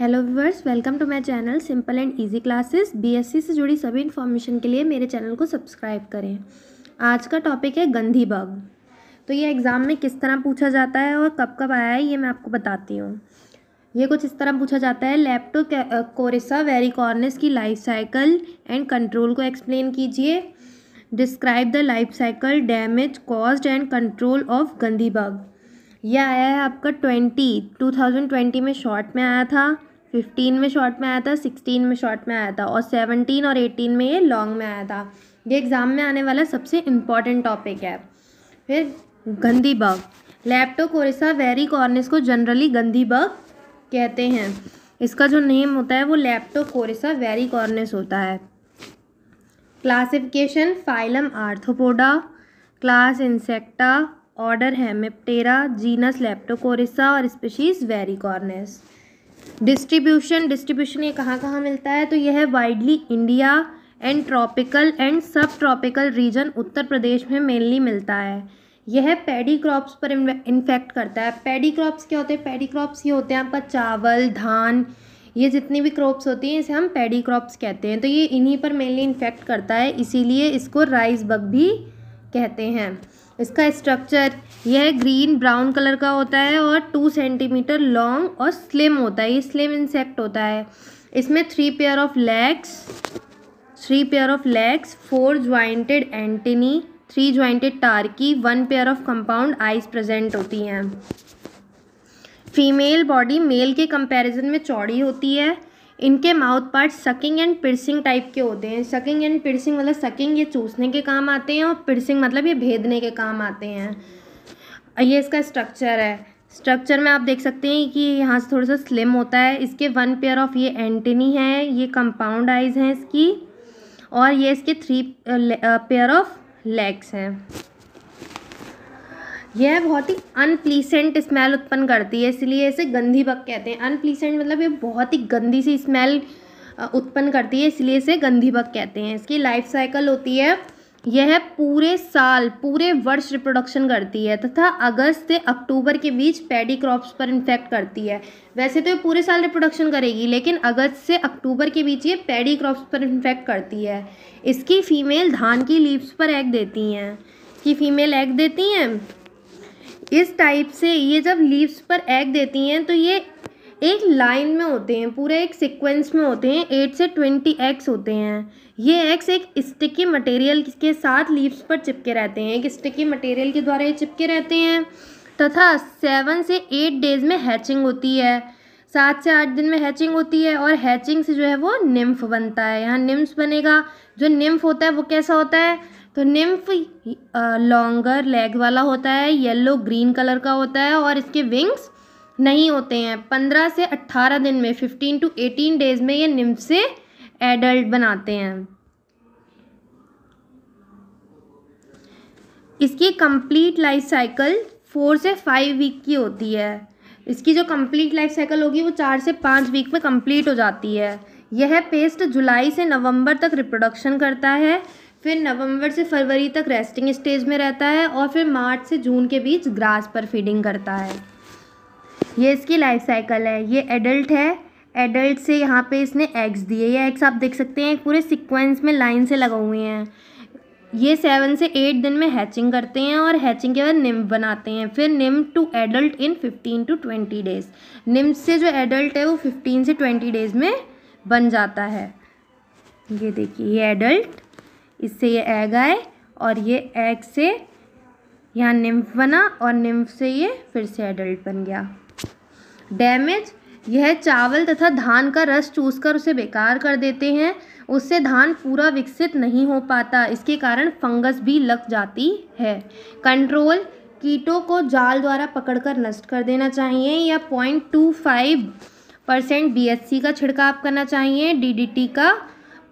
hello viewers welcome to my channel simple and easy classes BSc से जुड़ी सभी information के लिए मेरे चैनल को सब्सक्राइब करें आज का टॉपिक है गंधी बग तो ये एग्ज़ाम में किस तरह पूछा जाता है और कब कब आया है ये मैं आपको बताती हूँ ये कुछ इस तरह पूछा जाता है लैपटो कोरिसा वेरिकॉर्निस की लाइफ साइकिल एंड कंट्रोल को एक्सप्लेन कीजिए describe the life cycle damage cause and control of gundhi bug यह आया है आपका ट्वेंटी टू थाउजेंड ट्वेंटी में शॉर्ट में आया था फिफ्टीन में शॉर्ट में आया था सिक्सटीन में शॉर्ट में आया था और सेवनटीन और एटीन में ये लॉन्ग में आया था ये एग्ज़ाम में आने वाला सबसे इम्पॉर्टेंट टॉपिक है फिर गंदी बग लैप्टोकोरिसा वेरी कॉर्निस को जनरली गंदी बग कहते हैं इसका जो नेम होता है वो लैप्टोकोरिसा वेरी कॉर्निस होता है classification phylum Arthropoda class Insecta order Hemiptera genus Leptocorisa और species varicornis distribution distribution ये कहाँ कहाँ मिलता है तो यह है widely India and tropical and subtropical region Uttar Pradesh में मेनली मिलता है यह पैडी क्रॉप्स पर इन्फेक्ट करता है पैडी क्रॉप्स क्या होते हैं पैडी क्रॉप्स ये होते हैं आपका चावल धान ये जितनी भी क्रॉप्स होती हैं इसे हम पैडी क्रॉप्स कहते हैं तो ये इन्हीं पर मेनली इन्फेक्ट करता है इसीलिए इसको राइस बग भी कहते हैं इसका स्ट्रक्चर यह ग्रीन ब्राउन कलर का होता है और टू सेंटीमीटर लॉन्ग और स्लिम होता है ये स्लिम इंसेक्ट होता है इसमें three pair of legs three pair of legs four jointed antennae three jointed tarsi one pair of compound eyes present होती हैं फीमेल बॉडी मेल के कंपैरिजन में चौड़ी होती है इनके mouth part sucking and piercing type के होते हैं सकिंग एंड पिरसिंग मतलब सकिंग ये चूसने के काम आते हैं और पिरसिंग मतलब ये भेदने के काम आते हैं ये इसका स्ट्रक्चर है स्ट्रक्चर में आप देख सकते हैं कि यहाँ से थोड़ा सा स्लिम होता है इसके वन पेयर ऑफ ये एंटनी है ये कंपाउंड आइज हैं इसकी और ये इसके थ्री पेयर ऑफ लेग्स हैं यह बहुत ही अनप्लीसेंट स्मेल उत्पन्न करती है इसलिए इसे गंदी बग कहते हैं अनप्लीसेंट मतलब ये बहुत ही गंदी सी स्मेल उत्पन्न करती है इसलिए इसे गंधी बग कहते हैं इसकी लाइफ साइकिल होती है यह पूरे साल पूरे वर्ष रिप्रोडक्शन करती है तथा अगस्त से अक्टूबर के बीच पैडी क्रॉप्स पर इन्फेक्ट करती है वैसे तो ये पूरे साल रिप्रोडक्शन करेगी लेकिन अगस्त से अक्टूबर के बीच ये पैडी क्रॉप्स पर इन्फेक्ट करती है इसकी फ़ीमेल धान की लीव्स पर एग देती हैं कि फ़ीमेल एग देती हैं इस टाइप से ये जब लीव्स पर एग देती हैं तो ये एक लाइन में होते हैं पूरे एक सीक्वेंस में होते हैं एट से ट्वेंटी एग्स होते हैं ये एग्स एक स्टिकी मटेरियल के साथ लीव्स पर चिपके रहते हैं एक स्टिकी मटेरियल के द्वारा ये चिपके रहते हैं तथा सेवन से एट डेज में हैचिंग होती है सात से आठ दिन में हैचिंग होती है और हैचिंग से जो है वो निम्फ बनता है यहाँ निम्फ बनेगा जो निम्फ होता है वो कैसा होता है तो निम्फ लॉन्गर लेग वाला होता है येलो ग्रीन कलर का होता है और इसके विंग्स नहीं होते हैं पंद्रह से अट्ठारह दिन में फिफ्टीन टू एटीन डेज में ये निम्फ से एडल्ट बनाते हैं इसकी कंप्लीट लाइफ साइकिल फोर से फाइव वीक की होती है इसकी जो कंप्लीट लाइफ साइकिल होगी वो चार से पाँच वीक में कंप्लीट हो जाती है यह पेस्ट जुलाई से नवंबर तक रिप्रोडक्शन करता है फिर नवंबर से फरवरी तक रेस्टिंग स्टेज में रहता है और फिर मार्च से जून के बीच ग्रास पर फीडिंग करता है ये इसकी लाइफ साइकिल है ये एडल्ट है एडल्ट से यहाँ पे इसने एग्स दिए ये एग्स आप देख सकते हैं पूरे सीक्वेंस में लाइन से लगे हुए हैं ये सेवन से एट दिन में हैचिंग करते हैं और हैचिंग के बाद निम्ब बनाते हैं फिर nymph to adult in fifteen to twenty days nymph से जो एडल्ट है वो फिफ्टीन से ट्वेंटी डेज़ में बन जाता है ये देखिए ये एडल्ट इससे ये एग आए और ये एग से यहाँ निम्फ बना और निम्फ से ये फिर से एडल्ट बन गया डैमेज यह चावल तथा धान का रस चूसकर उसे बेकार कर देते हैं उससे धान पूरा विकसित नहीं हो पाता इसके कारण फंगस भी लग जाती है कंट्रोल कीटों को जाल द्वारा पकड़कर नष्ट कर देना चाहिए या point two five percent B का छिड़काव करना चाहिए डी का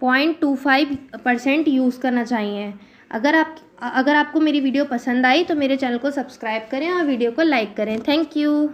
point two five percent use करना चाहिए अगर आप अगर आपको मेरी वीडियो पसंद आई तो मेरे चैनल को सब्सक्राइब करें और वीडियो को लाइक करें थैंक यू